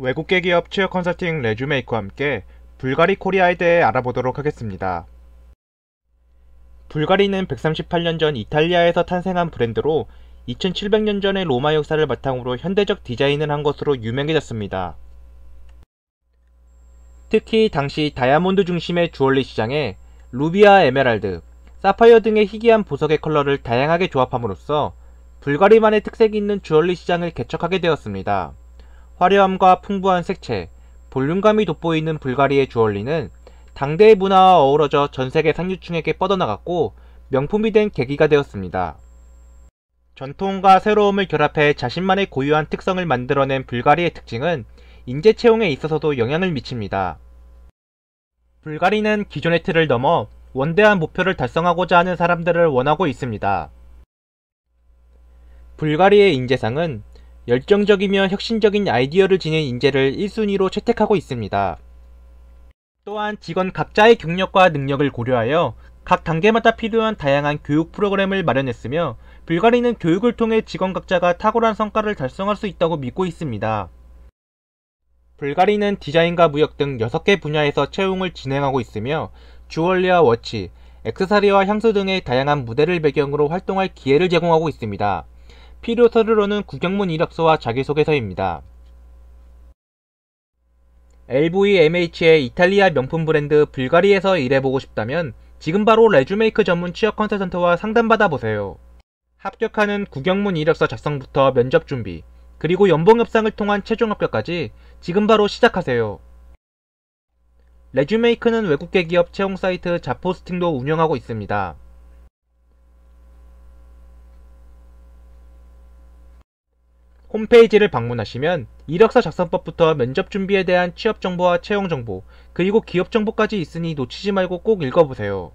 외국계 기업 취업 컨설팅 레주메이크와 함께 불가리 코리아에 대해 알아보도록 하겠습니다. 불가리는 138년 전 이탈리아에서 탄생한 브랜드로 2700년 전의 로마 역사를 바탕으로 현대적 디자인을 한 것으로 유명해졌습니다. 특히 당시 다이아몬드 중심의 주얼리 시장에 루비아 에메랄드, 사파이어 등의 희귀한 보석의 컬러를 다양하게 조합함으로써 불가리만의 특색이 있는 주얼리 시장을 개척하게 되었습니다. 화려함과 풍부한 색채, 볼륨감이 돋보이는 불가리의 주얼리는 당대의 문화와 어우러져 전세계 상류층에게 뻗어나갔고 명품이 된 계기가 되었습니다. 전통과 새로움을 결합해 자신만의 고유한 특성을 만들어낸 불가리의 특징은 인재 채용에 있어서도 영향을 미칩니다. 불가리는 기존의 틀을 넘어 원대한 목표를 달성하고자 하는 사람들을 원하고 있습니다. 불가리의 인재상은 열정적이며 혁신적인 아이디어를 지닌 인재를 1순위로 채택하고 있습니다. 또한 직원 각자의 경력과 능력을 고려하여 각 단계마다 필요한 다양한 교육 프로그램을 마련했으며 불가리는 교육을 통해 직원 각자가 탁월한 성과를 달성할 수 있다고 믿고 있습니다. 불가리는 디자인과 무역 등 6개 분야에서 채용을 진행하고 있으며 주얼리와 워치, 액세서리와 향수 등의 다양한 무대를 배경으로 활동할 기회를 제공하고 있습니다. 필요 서류로는 국영문 이력서와 자기소개서입니다. LVMH의 이탈리아 명품 브랜드 불가리에서 일해보고 싶다면 지금 바로 레주메이크 전문 취업 컨설턴트와 상담받아 보세요. 합격하는 국영문 이력서 작성부터 면접 준비, 그리고 연봉 협상을 통한 최종 합격까지 지금 바로 시작하세요. 레주메이크는 외국계 기업 채용 사이트 자포스팅도 운영하고 있습니다. 홈페이지를 방문하시면 이력서 작성법부터 면접 준비에 대한 취업 정보와 채용 정보, 그리고 기업 정보까지 있으니 놓치지 말고 꼭 읽어보세요.